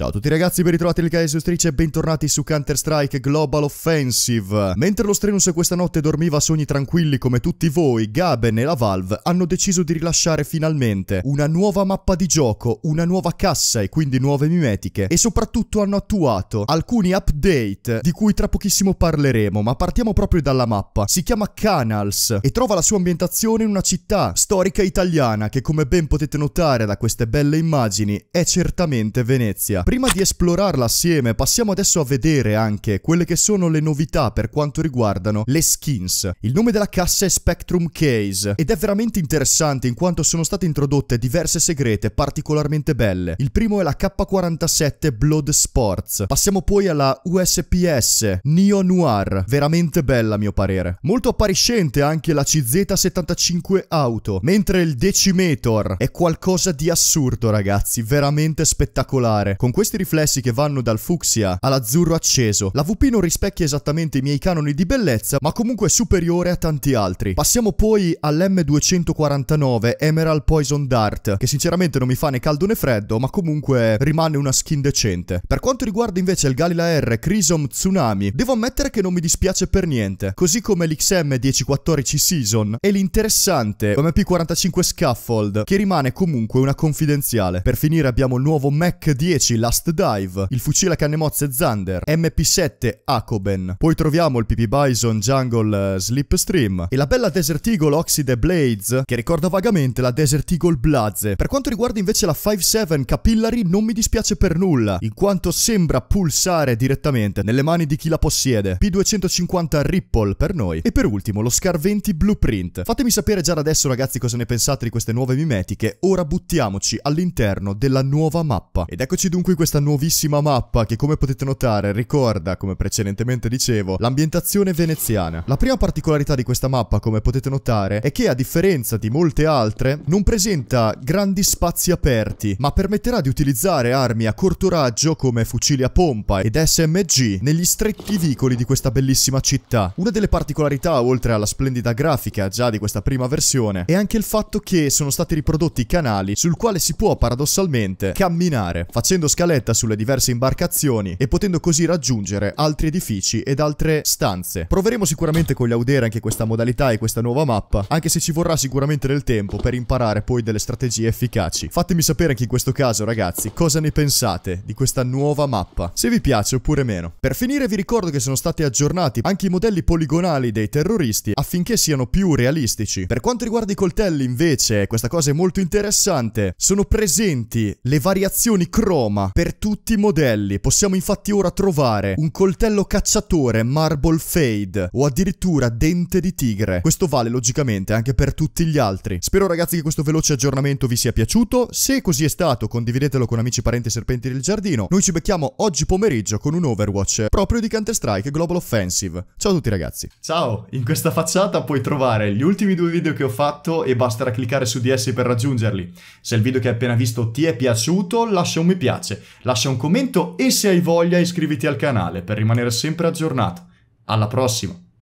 Ciao a tutti ragazzi, ben ritrovati il Gaes Strice e bentornati su Counter-Strike Global Offensive. Mentre lo Strenus questa notte dormiva a sogni tranquilli come tutti voi, Gaben e la Valve hanno deciso di rilasciare finalmente una nuova mappa di gioco, una nuova cassa e quindi nuove mimetiche e soprattutto hanno attuato alcuni update di cui tra pochissimo parleremo, ma partiamo proprio dalla mappa. Si chiama Canals e trova la sua ambientazione in una città storica italiana che come ben potete notare da queste belle immagini è certamente Venezia. Prima di esplorarla assieme passiamo adesso a vedere anche quelle che sono le novità per quanto riguardano le skins. Il nome della cassa è Spectrum Case ed è veramente interessante in quanto sono state introdotte diverse segrete particolarmente belle. Il primo è la K47 Blood Sports. Passiamo poi alla USPS Neo Noir, veramente bella a mio parere. Molto appariscente anche la CZ75 Auto, mentre il Decimator è qualcosa di assurdo ragazzi, veramente spettacolare. Con questi riflessi che vanno dal fucsia all'azzurro acceso. La VP non rispecchia esattamente i miei canoni di bellezza, ma comunque è superiore a tanti altri. Passiamo poi all'M249 Emerald Poison Dart, che sinceramente non mi fa né caldo né freddo, ma comunque rimane una skin decente. Per quanto riguarda invece il Galila R Chrysom Tsunami, devo ammettere che non mi dispiace per niente, così come l'XM 1014 Season e l'interessante MP45 Scaffold, che rimane comunque una confidenziale. Per finire abbiamo il nuovo Mac 10 Last Dive, il fucile a canne mozze Zander, MP7 Akoben. Poi troviamo il PP Bison Jungle eh, Slipstream e la bella Desert Eagle Oxide Blades, che ricorda vagamente la Desert Eagle Blaze. Per quanto riguarda invece la 5.7 Capillary non mi dispiace per nulla, in quanto sembra pulsare direttamente nelle mani di chi la possiede. P250 Ripple per noi. E per ultimo lo Scar 20 Blueprint. Fatemi sapere già da adesso ragazzi cosa ne pensate di queste nuove mimetiche. Ora buttiamoci all'interno della nuova mappa. Ed eccoci dunque qui questa nuovissima mappa che come potete notare ricorda, come precedentemente dicevo, l'ambientazione veneziana. La prima particolarità di questa mappa, come potete notare, è che a differenza di molte altre, non presenta grandi spazi aperti, ma permetterà di utilizzare armi a corto raggio come fucili a pompa ed SMG negli stretti vicoli di questa bellissima città. Una delle particolarità, oltre alla splendida grafica già di questa prima versione, è anche il fatto che sono stati riprodotti canali sul quale si può paradossalmente camminare, facendo scattare scaletta sulle diverse imbarcazioni e potendo così raggiungere altri edifici ed altre stanze. Proveremo sicuramente con gli Audere anche questa modalità e questa nuova mappa, anche se ci vorrà sicuramente del tempo per imparare poi delle strategie efficaci. Fatemi sapere anche in questo caso ragazzi cosa ne pensate di questa nuova mappa, se vi piace oppure meno. Per finire vi ricordo che sono stati aggiornati anche i modelli poligonali dei terroristi affinché siano più realistici. Per quanto riguarda i coltelli invece, questa cosa è molto interessante, sono presenti le variazioni croma per tutti i modelli. Possiamo infatti ora trovare un coltello cacciatore Marble Fade o addirittura Dente di Tigre. Questo vale logicamente anche per tutti gli altri. Spero ragazzi che questo veloce aggiornamento vi sia piaciuto. Se così è stato condividetelo con amici, parenti e serpenti del giardino. Noi ci becchiamo oggi pomeriggio con un Overwatch proprio di Counter-Strike Global Offensive. Ciao a tutti ragazzi. Ciao, in questa facciata puoi trovare gli ultimi due video che ho fatto e basterà cliccare su di essi per raggiungerli. Se il video che hai appena visto ti è piaciuto lascia un mi piace lascia un commento e se hai voglia iscriviti al canale per rimanere sempre aggiornato. Alla prossima!